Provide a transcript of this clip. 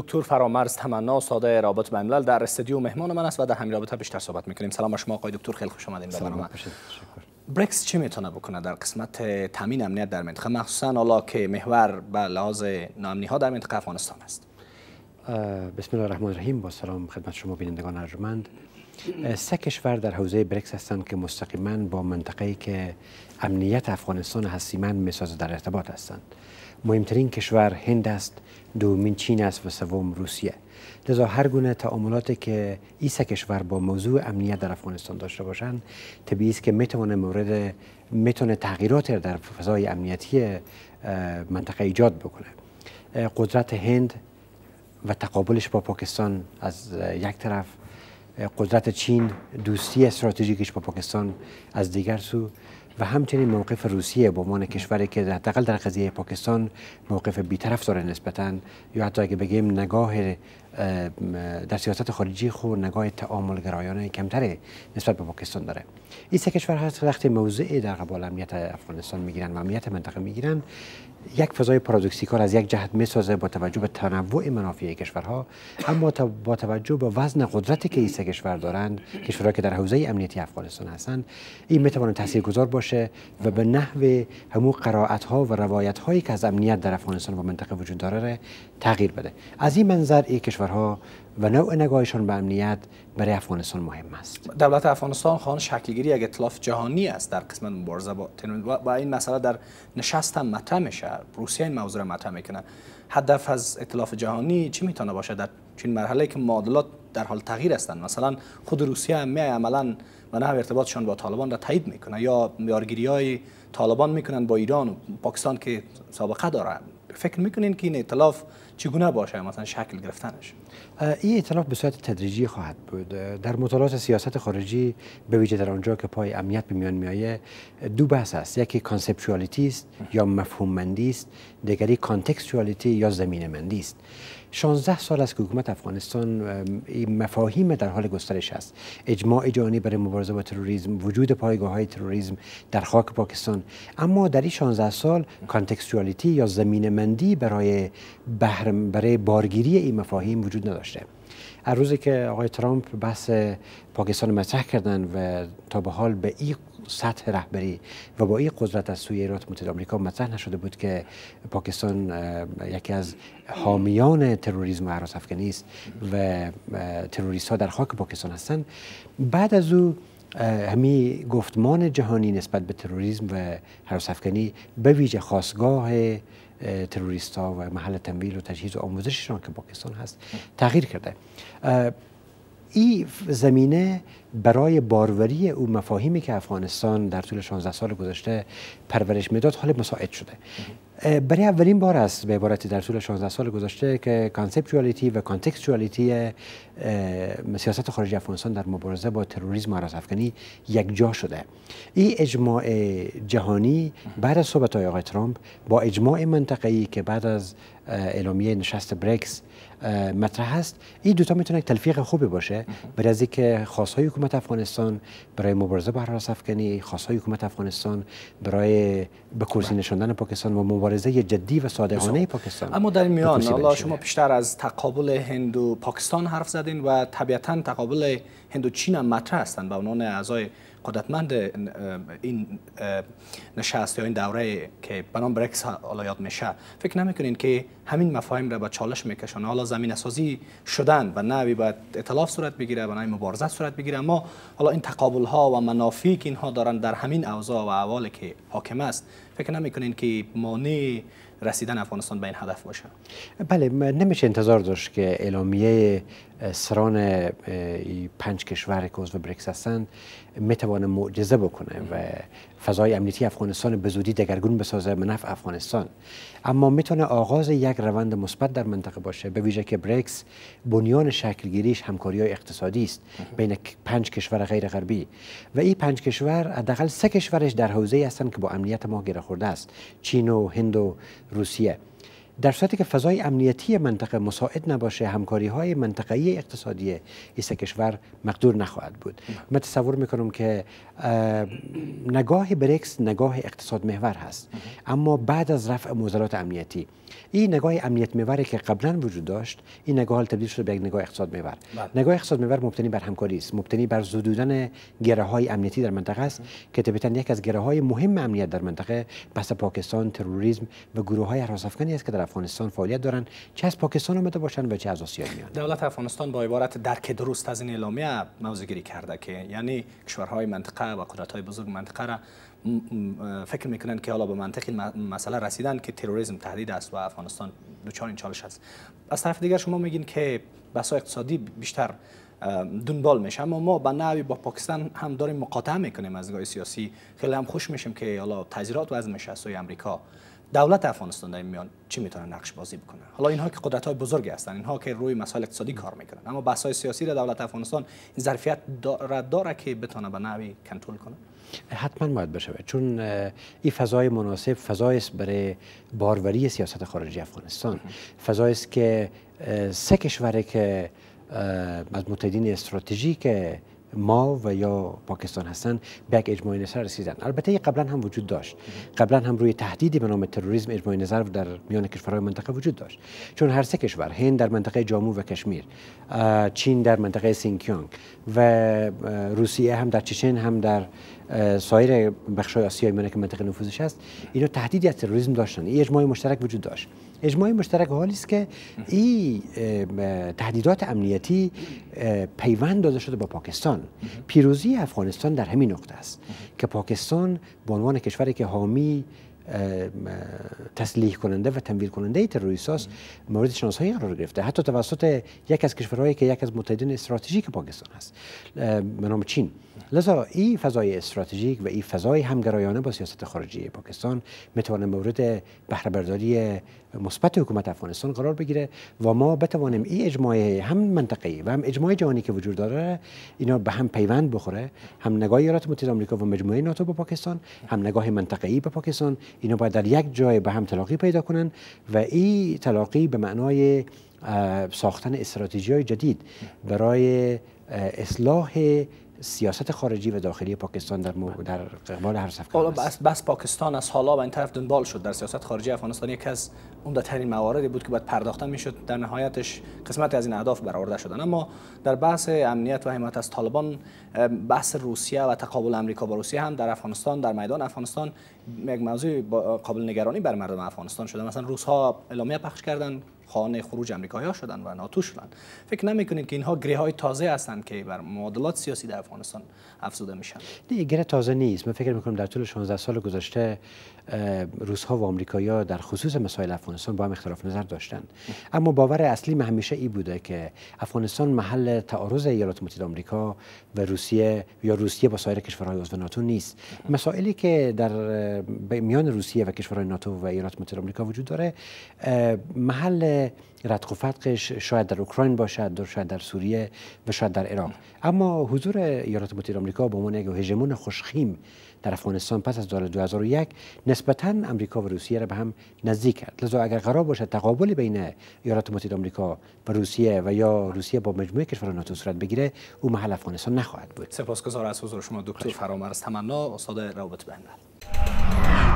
دکتر فرامرز تمنا ساده رابط الملل در استدیو مهمان من است و در همین رابطه بیشتر صحبت میکنیم سلام شما آقای دکتر خیلی خوش به برنامه برکس چه میتونه بکنه در قسمت تامین امنیت در منطقه مخصوصا حالا که محور به لحاظ نامنی ها در منطقه افغانستان است بسم الله الرحمن الرحیم با سلام خدمت شما بینندگان ارجمند سه کشور در حوزه برکس هستند که مستقیما با منطقه ای که امنیت افغانستان هستیمن میسازه در ارتباط هستند مهمترین کشور هند است دومین چین است و سوم روسیه لذا هر گونه تعاملاتی که این کشور با موضوع امنیت در افغانستان داشته باشند طبیعی است که میتونه مورد میتونه تغییرات در فضای امنیتی منطقه ایجاد بکنه قدرت هند و تقابلش با پاکستان از یک طرف قدرت چین دوستی استراتژیکش با پاکستان از دیگر سو و همچنین موقف روسیه به عنوان کشوری که حداقل در قضیه پاکستان موقف بیطرف داره نسبتا یا حتی اگه بگیم نگاه در سیاست خارجی خو نگاه تعامل گرایانه کمتری نسبت به پاکستان داره این سه کشور هست وقتی موضع در قبال امنیت افغانستان میگیرن و امنیت منطقه میگیرن یک فضای پارادوکسیکال از یک جهت میسازه با توجه به تنوع منافع کشورها اما با توجه به وزن قدرتی که این سه کشور دارند کشورهایی که در حوزه امنیتی افغانستان هستند این میتواند تاثیرگذار باشه و به نحو همون قرائت ها و روایت هایی که از امنیت در افغانستان و منطقه وجود داره تغییر بده از این منظر کشور کشورها و نوع نگاهشان به امنیت برای افغانستان مهم است دولت افغانستان خان شکلگیری یک اطلاف جهانی است در قسمت مبارزه با این مسئله در نشست هم مطرح میشه روسیه این موضوع را مطرح میکنه هدف از اطلاف جهانی چی میتونه باشه در چین مرحله که معادلات در حال تغییر هستند مثلا خود روسیه هم می عملا و نه ارتباطشان با طالبان را تایید میکنه یا میارگیری های طالبان میکنن با ایران و پاکستان که سابقه داره فکر میکنین که این اطلاف چگونه باشه مثلا شکل گرفتنش این اطلاف به صورت تدریجی خواهد بود در مطالعات سیاست خارجی به ویژه در آنجا که پای امنیت به میان میآید دو بحث است یکی کانسپچوالیتی است یا مندی است دیگری کانتکستوالیتی یا مندی است 16 سال از که حکومت افغانستان این مفاهیم در حال گسترش است اجماع جهانی برای مبارزه با تروریسم وجود پایگاه های تروریسم در خاک پاکستان اما در این 16 سال کانتکستوالیتی یا مندی برای برای بارگیری این مفاهیم وجود نداشته روزی که آقای ترامپ بحث پاکستان مطرح کردن و تا به حال به این سطح رهبری و با این قدرت از سوی ایالات متحده آمریکا مطرح نشده بود که پاکستان یکی از حامیان تروریسم و حراس است و تروریست ها در خاک پاکستان هستند بعد از او همی گفتمان جهانی نسبت به تروریسم و حراس افغانی به ویژه خواستگاه تروریست ها و محل تمویل و تجهیز و آموزششان که پاکستان هست تغییر کرده این زمینه برای باروری او مفاهیمی که افغانستان در طول 16 سال گذشته پرورش میداد حال مساعد شده برای اولین بار است به عبارتی در طول 16 سال گذشته که کانسپچوالیتی و کانتکستوالیتی سیاست خارجی افغانستان در مبارزه با تروریسم و افغانی یک جا شده این اجماع جهانی بعد از صحبت آقای ترامپ با اجماع منطقه‌ای که بعد از اعلامیه نشست بریکس مطرح است. این دوتا میتونه تلفیق خوبی باشه برای از اینکه خواستهای حکومت افغانستان برای مبارزه با حراس افغانی خواستهای حکومت افغانستان برای به کرسی نشاندن پاکستان و مبارزه جدی و صادقانه پاکستان اما در میان شما بیشتر از تقابل هند و پاکستان حرف زدین و طبیعتا تقابل هند و چین هم مطرح هستند به عنوان اعضای قدرتمند این نشست یا این دوره که بنام برکس حالا یاد میشه فکر نمیکنین که همین مفاهیم را به چالش میکشن حالا زمین سازی شدن و نه باید اطلاف صورت بگیره و نوی مبارزه صورت بگیره اما حالا این تقابل ها و منافیک که اینها دارن در همین اوضاع و احوال که حاکم است فکر نمیکنین که مانع رسیدن افغانستان به این هدف باشه بله نمیشه انتظار داشت که اعلامیه سران پنج کشور که عضو بریکس هستند میتوانه معجزه بکنه و فضای امنیتی افغانستان به زودی دگرگون بسازه به نفع افغانستان اما میتونه آغاز یک روند مثبت در منطقه باشه به ویژه که بریکس بنیان شکلگیریش همکاری های اقتصادی است بین پنج کشور غیر غربی و این پنج کشور حداقل سه کشورش در حوزه هستند که با امنیت ما گره خورده است چین و هند و روسیه در صورتی که فضای امنیتی منطقه مساعد نباشه همکاری های منطقه‌ای اقتصادی این کشور مقدور نخواهد بود من تصور میکنم که نگاه بریکس نگاه اقتصاد محور هست اما بعد از رفع موزلات امنیتی این نگاه امنیت محوری که قبلا وجود داشت این نگاه تبدیل شده به یک نگاه اقتصاد محور بله. نگاه اقتصاد محور مبتنی بر همکاری است مبتنی بر زدودن گره های امنیتی در منطقه است که طبیعتا یک از گره های مهم امنیت در منطقه بحث پاکستان تروریسم و گروه های است که در افغانستان فعالیت دارن چه از پاکستان آمده باشند و چه از آسیا میان دولت افغانستان با عبارت درک درست از این اعلامیه موضوع گیری کرده که یعنی کشورهای منطقه و قدرت های بزرگ منطقه را فکر میکنند که حالا به منطق این مسئله رسیدن که تروریسم تهدید است و افغانستان دچار این چالش است از طرف دیگر شما میگین که بسا اقتصادی بیشتر دنبال میشه اما ما به نوی با پاکستان هم داریم مقاطعه میکنیم از نگاه سیاسی خیلی هم خوش میشیم که حالا تذیرات وضع میشه سوی امریکا دولت افغانستان در این میان چی میتونه نقش بازی بکنه حالا اینها که قدرت های بزرگی هستن اینها که روی مسائل اقتصادی کار میکنن اما بحث های سیاسی در دولت افغانستان این ظرفیت داره, داره که بتونه به نوی کنترل کنه حتما باید بشه چون این فضای مناسب فضای است برای باروری سیاست خارجی افغانستان فضای است که سه کشوری که از متحدین استراتژیک ما و یا پاکستان هستند به یک اجماع نظر رسیدن البته قبلا هم وجود داشت قبلا هم روی تهدیدی به نام تروریسم اجماع نظر در میان کشورهای منطقه وجود داشت چون هر سه کشور هند در منطقه جامو و کشمیر چین در منطقه سینکیانگ و روسیه هم در چچن هم در سایر بخش‌های آسیای که منطقه نفوذش است. اینو تهدیدی از تروریسم داشتن این اجماع مشترک وجود داشت اجماع مشترک حالی است که این تهدیدات امنیتی پیوند داده شده با پاکستان پیروزی افغانستان در همین نقطه است که پاکستان به عنوان کشوری که حامی تسلیح کننده و تنویر کننده تروریست مورد شناسایی قرار گرفته حتی توسط یک از کشورهایی که یک از متحدین استراتژیک پاکستان هست به نام چین لذا این فضای استراتژیک و این فضای همگرایانه با سیاست خارجی پاکستان میتواند مورد برداری مثبت حکومت افغانستان قرار بگیره و ما بتوانیم این اجماع هم منطقه‌ای و هم اجماع جهانی که وجود داره اینا به هم پیوند بخوره هم نگاه ایالات متحده آمریکا و مجموعه ناتو به پاکستان هم نگاه منطقه‌ای به پاکستان اینا باید در یک جای به هم تلاقی پیدا کنن و این تلاقی به معنای ساختن استراتژی های جدید برای اصلاح سیاست خارجی و داخلی پاکستان در مو... در قبال هر افغان بس, بس پاکستان از حالا و این طرف دنبال شد در سیاست خارجی افغانستان یکی از عمده ترین مواردی بود که باید پرداختن میشد در نهایتش قسمت از این اهداف برآورده شدن اما در بحث امنیت و حمایت از طالبان بحث روسیه و تقابل آمریکا با روسیه هم در افغانستان در میدان افغانستان یک موضوع قابل نگرانی بر مردم افغانستان شده مثلا روس ها اعلامیه پخش کردن خانه خروج امریکایی ها شدن و ناتو شدن فکر نمی کنید که اینها گره های تازه هستند که بر معادلات سیاسی در افغانستان افزوده میشن نه گره تازه نیست من فکر میکنم در طول 16 سال گذشته روس ها و امریکایی ها در خصوص مسائل افغانستان با هم اختلاف نظر داشتند اما باور اصلی من همیشه ای بوده که افغانستان محل تعارض ایالات متحده آمریکا و روسیه یا روسیه با سایر کشورهای عضو ناتو نیست مسائلی که در میان روسیه و کشورهای ناتو و ایالات متحده آمریکا وجود داره محل رتق ردخ و فتقش شاید در اوکراین باشد در شاید در سوریه و شاید در ایران. اما حضور ایالات متحده آمریکا به عنوان یک هژمون خوشخیم در افغانستان پس از سال 2001 نسبتا امریکا و روسیه را به هم نزدیک کرد لذا اگر قرار باشد تقابل بین ایالات متحده آمریکا و روسیه و یا روسیه با مجموعه کشورهای ناتو صورت بگیره او محل افغانستان نخواهد بود سپاسگزار از حضور شما دکتر فرامرز تمنا استاد روابط بین